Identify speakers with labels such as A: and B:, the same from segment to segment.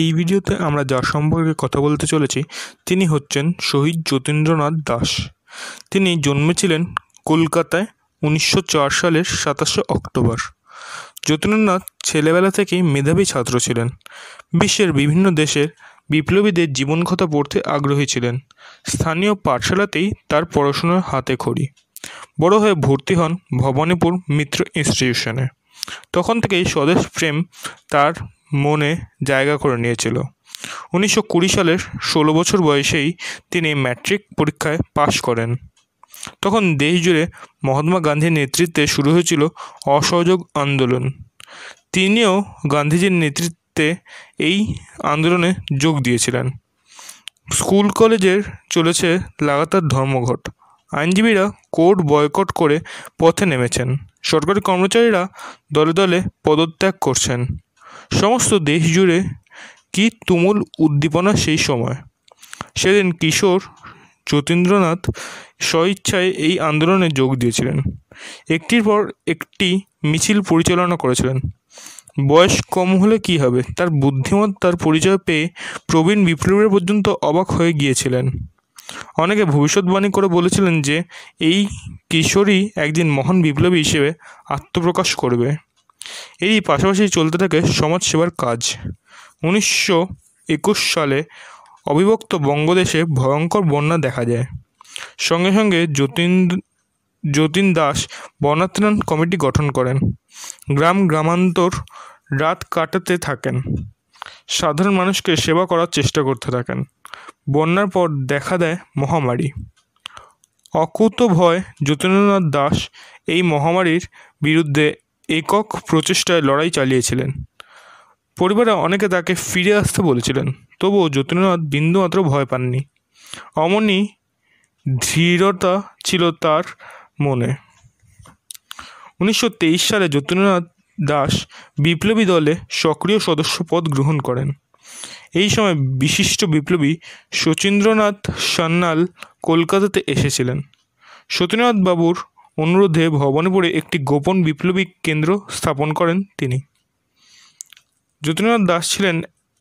A: এই ভিডিওতে আমরা যার সম্পর্কে কথা বলতে চলেছি তিনি হচ্ছেন শহীদ যতীন্দ্রনাথ দাস তিনি জন্মেছিলেন কলকাতায় উনিশশো সালের সাতাশে অক্টোবর যতীন্দ্রনাথ ছেলেবেলা থেকেই মেধাবী ছাত্র ছিলেন বিশ্বের বিভিন্ন দেশের বিপ্লবীদের জীবনকথা পড়তে আগ্রহী ছিলেন স্থানীয় পাঠশালাতেই তার পড়াশোনার হাতে খড়ি বড় হয়ে ভর্তি হন ভবানীপুর মিত্র ইনস্টিটিউশনে তখন থেকেই স্বদেশ প্রেম তার মনে জায়গা করে নিয়েছিল উনিশশো কুড়ি সালের ষোলো বছর বয়সেই তিনি ম্যাট্রিক পরীক্ষায় পাশ করেন তখন দেশ জুড়ে মহাত্মা গান্ধীর নেতৃত্বে শুরু হয়েছিল অসহযোগ আন্দোলন তিনিও গান্ধীজির নেতৃত্বে এই আন্দোলনে যোগ দিয়েছিলেন স্কুল কলেজের চলেছে লাগাতার ধর্মঘট আইনজীবীরা কোর্ট বয়কট করে পথে নেমেছেন সরকারি কর্মচারীরা দলে দলে পদত্যাগ করছেন সমস্ত দেশ জুড়ে কি তুমুল উদ্দীপনা সেই সময় সেদিন কিশোর যতীন্দ্রনাথ স্বইচ্ছায় এই আন্দোলনে যোগ দিয়েছিলেন একটির পর একটি মিছিল পরিচালনা করেছিলেন বয়স কম হলে কি হবে তার বুদ্ধিমত্তার পরিচয় পেয়ে প্রবীণ বিপ্লবীরা পর্যন্ত অবাক হয়ে গিয়েছিলেন অনেকে ভবিষ্যৎবাণী করে বলেছিলেন যে এই কিশোরী একদিন মহান বিপ্লবী হিসেবে আত্মপ্রকাশ করবে এরই পাশাপাশি চলতে থাকে সমাজসেবার কাজ উনিশশো একুশ সালে অবিভক্ত বঙ্গদেশে ভয়ঙ্কর বন্যা দেখা যায় সঙ্গে সঙ্গে যতীন যতীন দাস বনাত্রাণ কমিটি গঠন করেন গ্রাম গ্রামান্তর রাত কাটাতে থাকেন সাধারণ মানুষকে সেবা করার চেষ্টা করতে থাকেন বন্যার পর দেখা দেয় মহামারী অকুত ভয় যতীন্দ্রনাথ দাস এই মহামারীর বিরুদ্ধে একক প্রচেষ্টায় লড়াই চালিয়েছিলেন পরিবারে অনেকে তাকে ফিরে আসতে বলেছিলেন তবুও যতীন্দ্রনাথ বিন্দুমাত্র ভয় পাননি অমনি দৃঢ়তা ছিল তার মনে উনিশশো সালে যতীন্দ্রনাথ দাস বিপ্লবী দলে সক্রিয় সদস্য পদ গ্রহণ করেন এই সময় বিশিষ্ট বিপ্লবী শচীন্দ্রনাথ সান্যাল কলকাতাতে এসেছিলেন সতীনাথ বাবুর অনুরোধে ভবানীপুরে একটি গোপন বিপ্লবী কেন্দ্র স্থাপন করেন তিনি যতীন্দ্রনাথ দাস ছিলেন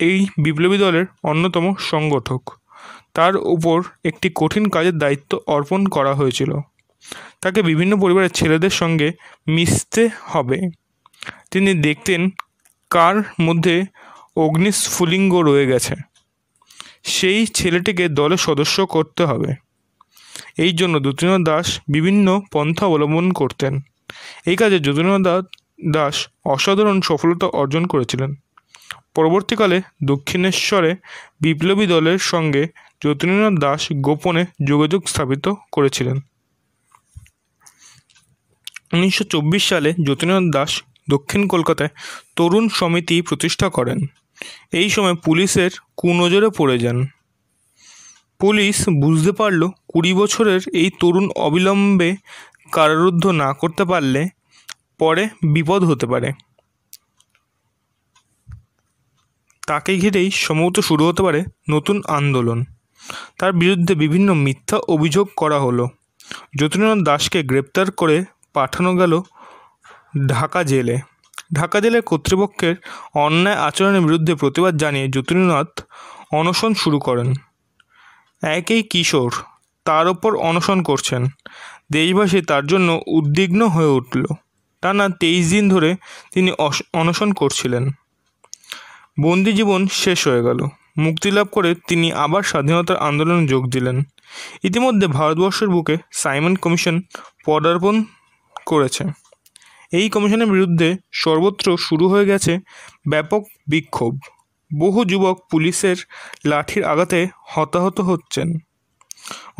A: এই বিপ্লবী দলের অন্যতম সংগঠক তার উপর একটি কঠিন কাজের দায়িত্ব অর্পণ করা হয়েছিল তাকে বিভিন্ন পরিবারের ছেলেদের সঙ্গে মিশতে হবে তিনি দেখতেন কার মধ্যে অগ্নিস্ফুলিঙ্গ রয়ে গেছে সেই ছেলেটিকে দলের সদস্য করতে হবে এই জন্য যতীন্দ্রনাথ দাস বিভিন্ন পন্থা অবলম্বন করতেন এই কাজে যতীন্দ্রনাথ দাস অসাধারণ সফলতা অর্জন করেছিলেন পরবর্তীকালে দক্ষিণেশ্বরে বিপ্লবী দলের সঙ্গে যতীন্দ্রনাথ দাস গোপনে যোগাযোগ স্থাপিত করেছিলেন উনিশশো সালে যতীন্দ্রনাথ দাস দক্ষিণ কলকাতায় তরুণ সমিতি প্রতিষ্ঠা করেন এই সময় পুলিশের কুনজরে পড়ে যান পুলিশ বুঝতে পারল কুড়ি বছরের এই তরুণ অবিলম্বে কারারুদ্ধ না করতে পারলে পরে বিপদ হতে পারে তাকে ঘিরেই সম্ভবত শুরু হতে পারে নতুন আন্দোলন তার বিরুদ্ধে বিভিন্ন মিথ্যা অভিযোগ করা হলো যতীন্দ্রনাথ দাসকে গ্রেপ্তার করে পাঠানো গেল ঢাকা জেলে ঢাকা জেলের কর্তৃপক্ষের অন্যায় আচরণের বিরুদ্ধে প্রতিবাদ জানিয়ে যতীন্দ্রনাথ অনশন শুরু করেন একেই কিশোর তার ওপর অনশন করছেন দেশবাসী তার জন্য উদ্বিগ্ন হয়ে উঠল টানা তেইশ দিন ধরে তিনি অনশন করছিলেন বন্দি জীবন শেষ হয়ে গেল মুক্তিলাভ করে তিনি আবার স্বাধীনতার আন্দোলনে যোগ দিলেন ইতিমধ্যে ভারতবর্ষের বুকে সাইমন কমিশন পদার্পণ করেছে এই কমিশনের বিরুদ্ধে সর্বত্র শুরু হয়ে গেছে ব্যাপক বিক্ষোভ বহু যুবক পুলিশের লাঠির আঘাতে হতাহত হচ্ছেন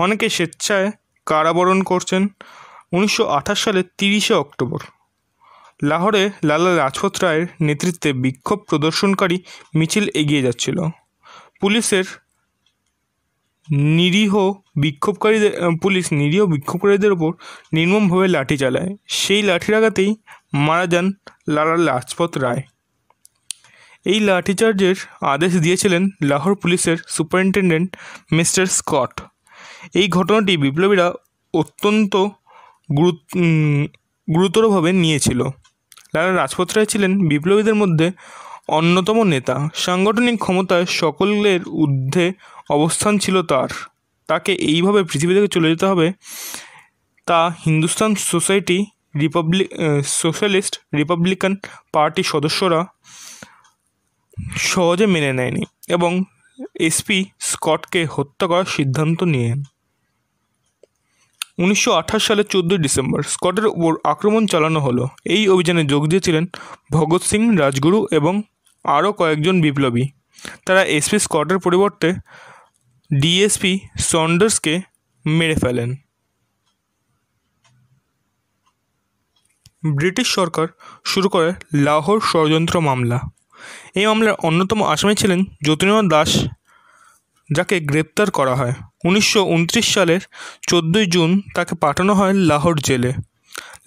A: অনেকে স্বেচ্ছায় কারাবরণ করছেন উনিশশো সালের তিরিশে অক্টোবর লাহোরে লালা লাজপত রায়ের নেতৃত্বে বিক্ষোভ প্রদর্শনকারী মিছিল এগিয়ে যাচ্ছিল পুলিশের নিরীহ বিক্ষোভকারীদের পুলিশ নিরীহ বিক্ষোভকারীদের ওপর নির্মমভাবে লাঠি চালায় সেই লাঠির আঘাতেই মারা যান লালা লাজপত রায় এই লাঠিচার্জের আদেশ দিয়েছিলেন লাহোর পুলিশের সুপারিনটেন্ডেন্ট মিস্টার স্কট এই ঘটনাটি বিপ্লবীরা অত্যন্ত গুরুতরভাবে নিয়েছিল লালা রাজপথ রায় ছিলেন বিপ্লবীদের মধ্যে অন্যতম নেতা সাংগঠনিক ক্ষমতায় সকলের ঊর্ধ্বে অবস্থান ছিল তার তাকে এইভাবে পৃথিবী থেকে চলে যেতে হবে তা Hindustan Society Republic Socialist Republican পার্টির সদস্যরা সহজে মেনে নেয়নি এবং এসপি স্কটকে হত্যা করার সিদ্ধান্ত নিয়েন উনিশশো সালের চোদ্দোই ডিসেম্বর স্কটের উপর আক্রমণ চালানো হলো এই অভিযানে যোগ দিয়েছিলেন ভগৎ সিং রাজগুরু এবং আরও কয়েকজন বিপ্লবী তারা এসপি স্কটের পরিবর্তে ডিএসপি সন্ডার্সকে মেরে ফেলেন ব্রিটিশ সরকার শুরু করে লাহোর ষড়যন্ত্র মামলা এই মামলার অন্যতম আসামি ছিলেন যতীন্দ্রনাথ দাস যাকে গ্রেপ্তার করা হয় উনিশশো সালের চোদ্দোই জুন তাকে পাঠানো হয় লাহোর জেলে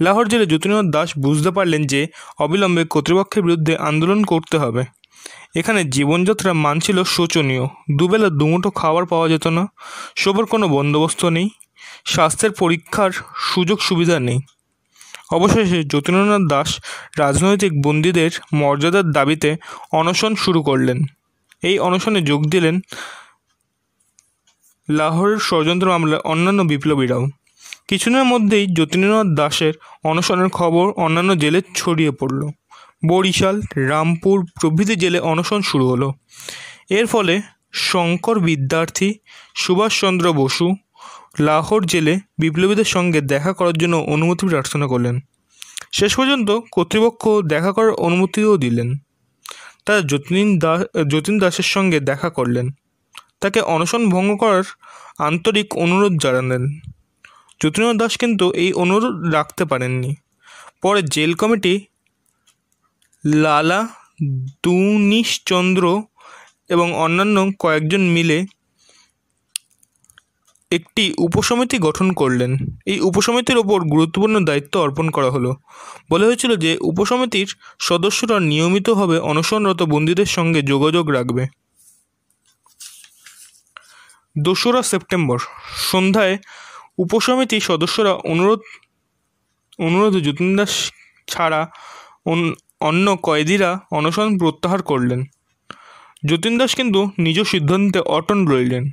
A: লাহোর জেলে যতীন্দ্রনাথ দাস বুঝতে পারলেন যে অবিলম্বে কর্তৃপক্ষের বিরুদ্ধে আন্দোলন করতে হবে এখানে জীবনযাত্রার মান ছিল শোচনীয় দুবেলা দুমুঠো খাবার পাওয়া যেত না সবর কোনো বন্দোবস্ত নেই স্বাস্থ্যের পরীক্ষার সুযোগ সুবিধা নেই অবশেষে যতীন্দ্রনাথ দাস রাজনৈতিক বন্দীদের মর্যাদার দাবিতে অনশন শুরু করলেন এই অনশনে যোগ দিলেন লাহোরের ষড়যন্ত্র মামলার অন্যান্য বিপ্লবীরাও কিছুদিনের মধ্যেই যতীন্দ্রনাথ দাসের অনশনের খবর অন্যান্য জেলে ছড়িয়ে পড়ল বরিশাল রামপুর প্রভৃতি জেলে অনশন শুরু হলো এর ফলে শঙ্কর বিদ্যার্থী সুভাষচন্দ্র বসু লাহোর জেলে বিপ্লবীদের সঙ্গে দেখা করার জন্য অনুমতি প্রার্থনা করলেন শেষ পর্যন্ত কর্তৃপক্ষ দেখা করার অনুমতিও দিলেন তারা যতীন দাস যতীন দাসের সঙ্গে দেখা করলেন তাকে অনশন ভঙ্গ করার আন্তরিক অনুরোধ জানালেন যতীন্দ্র দাস কিন্তু এই অনুরোধ রাখতে পারেননি পরে জেল কমিটি লালা দুনিশচন্দ্র এবং অন্যান্য কয়েকজন মিলে একটি উপসমিতি গঠন করলেন এই উপসমিতির ওপর গুরুত্বপূর্ণ দায়িত্ব অর্পণ করা হলো বলা হয়েছিল যে উপসমিতির সদস্যরা নিয়মিতভাবে অনশনরত বন্দীদের সঙ্গে যোগাযোগ রাখবে দোসরা সেপ্টেম্বর সন্ধ্যায় উপসমিতি সদস্যরা অনুরোধ অনুরোধ যতীন দাস ছাড়া অন্য কয়েদিরা অনশন প্রত্যাহার করলেন যতীন দাস কিন্তু নিজ সিদ্ধান্তে অটন রইলেন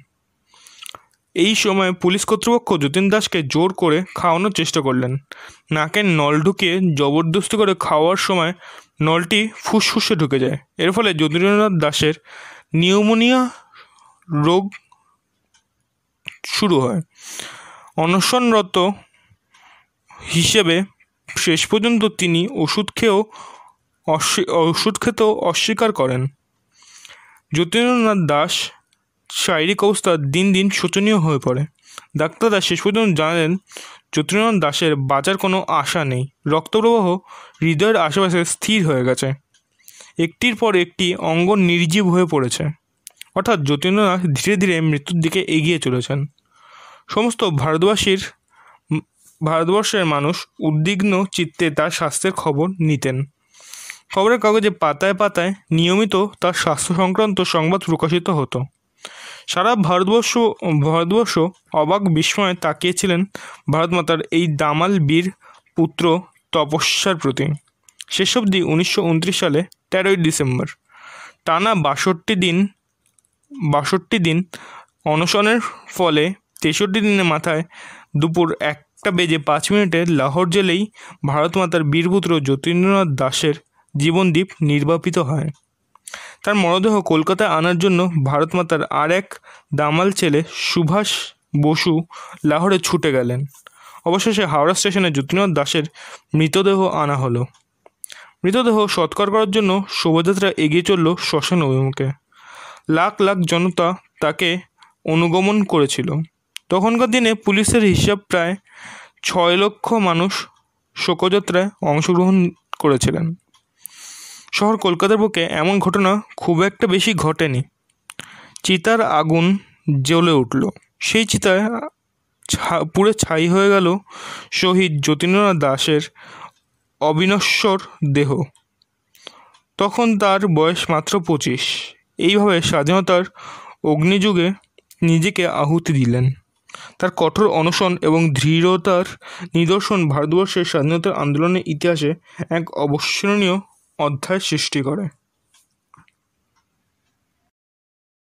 A: এই সময় পুলিশ কর্তৃপক্ষ যতীন দাসকে জোর করে খাওয়ানোর চেষ্টা করলেন নাকের নল ঢুকিয়ে জবরদস্তি করে খাওয়ার সময় নলটি ফুসফুসে ঢুকে যায় এর ফলে যতীন্দ্রনাথ দাসের নিউমোনিয়া রোগ শুরু হয় অনশনরত হিসেবে শেষ পর্যন্ত তিনি ওষুধ খেয়েও ওষুধ খেতেও অস্বীকার করেন যতীন্দ্রনাথ দাস শারীরিক অবস্থা দিন দিন শোচনীয় হয়ে পড়ে ডাক্তাররা শেষ পর্যন্ত জানালেন যতীন্দ্রনাথ দাসের বাঁচার কোনো আশা নেই রক্তপ্রবাহ হৃদয়ের আশেপাশে স্থির হয়ে গেছে একটির পর একটি অঙ্গ নির্জীব হয়ে পড়েছে অর্থাৎ যতীন্দ্রনাথ ধীরে ধীরে মৃত্যুর দিকে এগিয়ে চলেছেন সমস্ত ভারতবাসীর ভারতবর্ষের মানুষ উদ্বিগ্ন চিত্তে তার স্বাস্থ্যের খবর নিতেন খবরের কাগজে পাতায় পাতায় নিয়মিত তার স্বাস্থ্য সংক্রান্ত সংবাদ প্রকাশিত হতো সারা ভারতবর্ষ ভারতবর্ষ অবাক বিস্ময়ে তাকিয়েছিলেন ভারতমাতার এই দামাল বীর পুত্র তপস্যার প্রতি শেষ অবধি উনিশশো সালে তেরোই ডিসেম্বর টানা বাষট্টি দিন বাষট্টি দিন অনশনের ফলে তেষট্টি দিনের মাথায় দুপুর একটা বেজে পাঁচ মিনিটে লাহোর জেলেই ভারতমাতার বীরপুত্র যতীন্দ্রনাথ দাসের জীবনদ্বীপ নির্বাপিত হয় তার মরদেহ কলকাতায় আনার জন্য ভারতমাতার আর এক দামাল ছেলে সুভাষ বসু লাহোরে ছুটে গেলেন অবশেষে হাওড়া স্টেশনে জ্যোতিনাথ দাসের মৃতদেহ আনা হলো মৃতদেহ সৎকার করার জন্য শোভাযাত্রা এগিয়ে চলল শ্মশান অভিমুখে লাখ লাখ জনতা তাকে অনুগমন করেছিল তখনকার দিনে পুলিশের হিসাব প্রায় ছয় লক্ষ মানুষ শোকযাত্রায় অংশগ্রহণ করেছিলেন শহর কলকাতার বুকে এমন ঘটনা খুব একটা বেশি ঘটেনি চিতার আগুন জ্বলে উঠল সেই চিতায় পুরে ছাই হয়ে গেল শহীদ যতীন্দ্রনাথ দাসের অবিনশ্বর দেহ তখন তার বয়স মাত্র পঁচিশ এইভাবে স্বাধীনতার অগ্নিযুগে নিজেকে আহুতি দিলেন তার কঠোর অনশন এবং দৃঢ়তার নিদর্শন ভারতবর্ষের স্বাধীনতা আন্দোলনের ইতিহাসে এক অবস্মরণীয় অধ্যায় সৃষ্টি করে